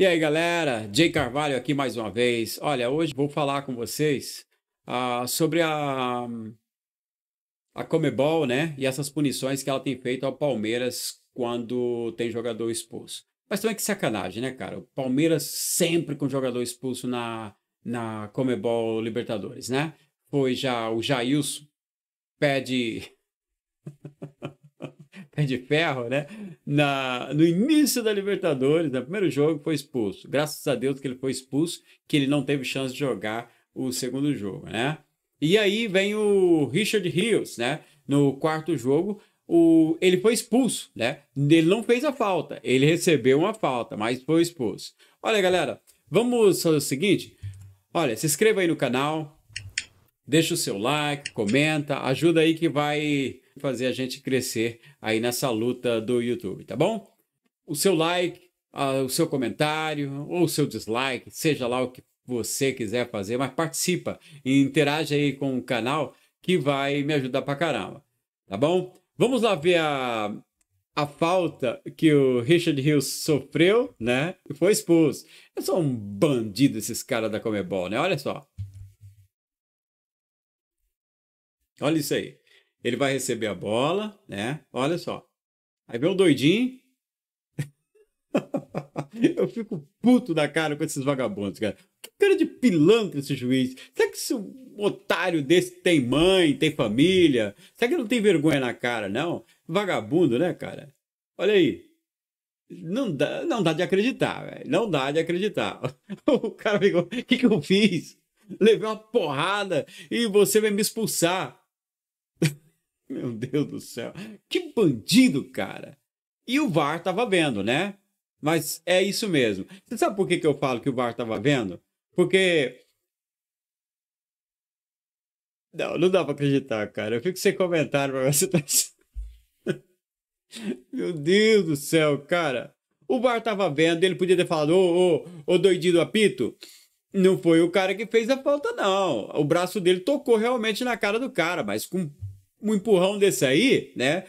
E aí galera, Jay Carvalho aqui mais uma vez. Olha, hoje vou falar com vocês ah, sobre a, a Comebol, né? E essas punições que ela tem feito ao Palmeiras quando tem jogador expulso. Mas também que sacanagem, né, cara? O Palmeiras sempre com jogador expulso na, na Comebol Libertadores, né? Foi já o Jailson pede de ferro, né? Na, no início da Libertadores, no né? primeiro jogo, foi expulso. Graças a Deus que ele foi expulso, que ele não teve chance de jogar o segundo jogo, né? E aí vem o Richard Rios, né? No quarto jogo, o, ele foi expulso, né? Ele não fez a falta, ele recebeu uma falta, mas foi expulso. Olha, galera, vamos fazer o seguinte. Olha, se inscreva aí no canal, deixa o seu like, comenta, ajuda aí que vai fazer a gente crescer aí nessa luta do YouTube, tá bom? O seu like, o seu comentário ou o seu dislike, seja lá o que você quiser fazer, mas participa e interage aí com o canal que vai me ajudar pra caramba, tá bom? Vamos lá ver a, a falta que o Richard Hill sofreu, né? E foi expulso. É só um bandido esses caras da Comebol, né? Olha só. Olha isso aí. Ele vai receber a bola, né? Olha só. Aí vem um doidinho. eu fico puto da cara com esses vagabundos, cara. Que cara de pilantra esse juiz. Será que esse otário desse tem mãe, tem família? Será que ele não tem vergonha na cara, não? Vagabundo, né, cara? Olha aí. Não dá, não dá de acreditar, velho. Não dá de acreditar. o cara ficou, o que, que eu fiz? Levei uma porrada e você vai me expulsar. Meu Deus do céu. Que bandido, cara. E o VAR tava vendo, né? Mas é isso mesmo. Você sabe por que, que eu falo que o VAR tava vendo? Porque. Não, não dá pra acreditar, cara. Eu fico sem comentário pra você. Tá Meu Deus do céu, cara. O VAR tava vendo, ele podia ter falado, ô, ô, ô, doidinho do apito. Não foi o cara que fez a falta, não. O braço dele tocou realmente na cara do cara, mas com um empurrão desse aí, né?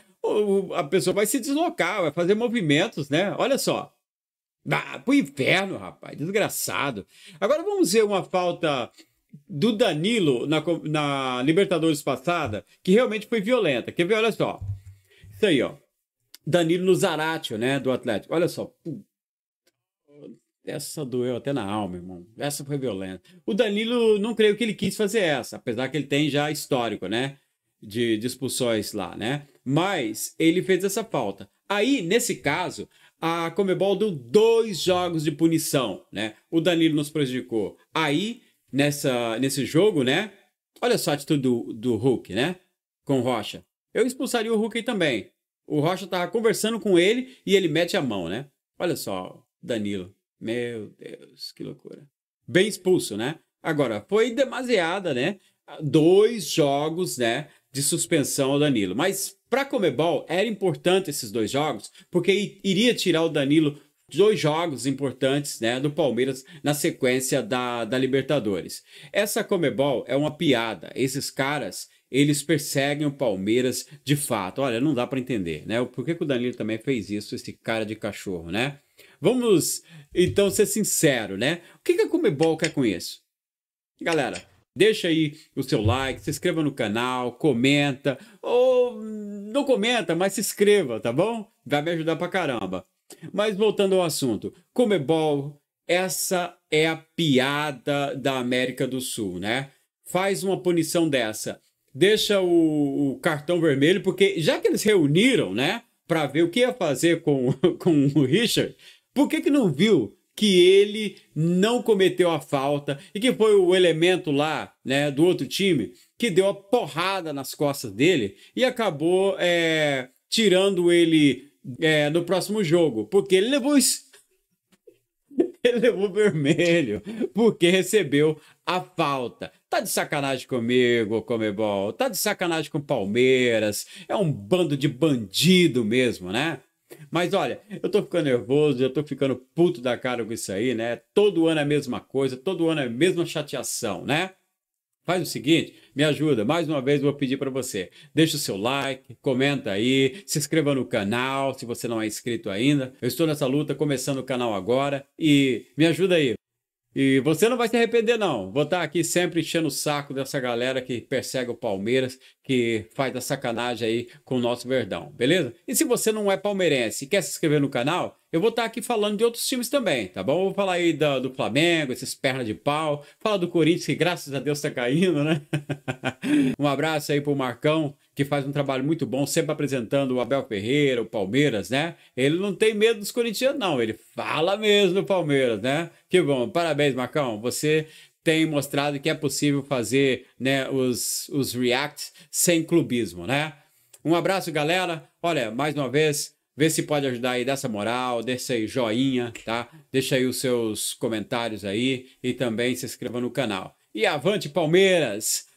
A pessoa vai se deslocar, vai fazer movimentos, né? Olha só. Ah, pro inferno, rapaz, desgraçado. Agora vamos ver uma falta do Danilo na, na Libertadores passada, que realmente foi violenta. Quer ver? Olha só. Isso aí, ó. Danilo no Zaratio, né? Do Atlético. Olha só. Essa doeu até na alma, irmão. Essa foi violenta. O Danilo, não creio que ele quis fazer essa, apesar que ele tem já histórico, né? de, de expulsões lá, né? Mas ele fez essa falta. Aí, nesse caso, a Comebol deu dois jogos de punição, né? O Danilo nos prejudicou. Aí, nessa, nesse jogo, né? Olha só a atitude do, do Hulk, né? Com Rocha. Eu expulsaria o Hulk aí também. O Rocha tava conversando com ele e ele mete a mão, né? Olha só, Danilo. Meu Deus, que loucura. Bem expulso, né? Agora, foi demasiada, né? Dois jogos, né? de suspensão ao Danilo. Mas para a Comebol era importante esses dois jogos, porque iria tirar o Danilo dois jogos importantes né, do Palmeiras na sequência da, da Libertadores. Essa Comebol é uma piada. Esses caras eles perseguem o Palmeiras de fato. Olha, não dá para entender, né? Por que, que o Danilo também fez isso, esse cara de cachorro, né? Vamos então ser sincero, né? O que, que a Comebol quer com isso? Galera, Deixa aí o seu like, se inscreva no canal, comenta, ou não comenta, mas se inscreva, tá bom? Vai me ajudar pra caramba. Mas voltando ao assunto, Comebol, é essa é a piada da América do Sul, né? Faz uma punição dessa. Deixa o, o cartão vermelho, porque já que eles reuniram, né, para ver o que ia fazer com, com o Richard, por que, que não viu que ele não cometeu a falta e que foi o elemento lá né, do outro time que deu a porrada nas costas dele e acabou é, tirando ele é, no próximo jogo, porque ele levou isso. Ele levou vermelho porque recebeu a falta. Tá de sacanagem comigo, Comebol. Tá de sacanagem com Palmeiras. É um bando de bandido mesmo, né? Mas olha, eu tô ficando nervoso, eu tô ficando puto da cara com isso aí, né? Todo ano é a mesma coisa, todo ano é a mesma chateação, né? Faz o seguinte, me ajuda, mais uma vez vou pedir para você. Deixa o seu like, comenta aí, se inscreva no canal se você não é inscrito ainda. Eu estou nessa luta começando o canal agora e me ajuda aí. E você não vai se arrepender, não. Vou estar aqui sempre enchendo o saco dessa galera que persegue o Palmeiras, que faz a sacanagem aí com o nosso Verdão, beleza? E se você não é palmeirense e quer se inscrever no canal, eu vou estar aqui falando de outros times também, tá bom? vou falar aí do, do Flamengo, esses pernas de pau. Fala do Corinthians, que graças a Deus tá caindo, né? um abraço aí pro Marcão, que faz um trabalho muito bom, sempre apresentando o Abel Ferreira, o Palmeiras, né? Ele não tem medo dos corintianos, não. Ele fala mesmo do Palmeiras, né? Que bom. Parabéns, Marcão. Você tem mostrado que é possível fazer né, os, os reacts sem clubismo, né? Um abraço, galera. Olha, mais uma vez, Vê se pode ajudar aí dessa moral, deixa aí joinha, tá? Deixa aí os seus comentários aí e também se inscreva no canal. E avante Palmeiras!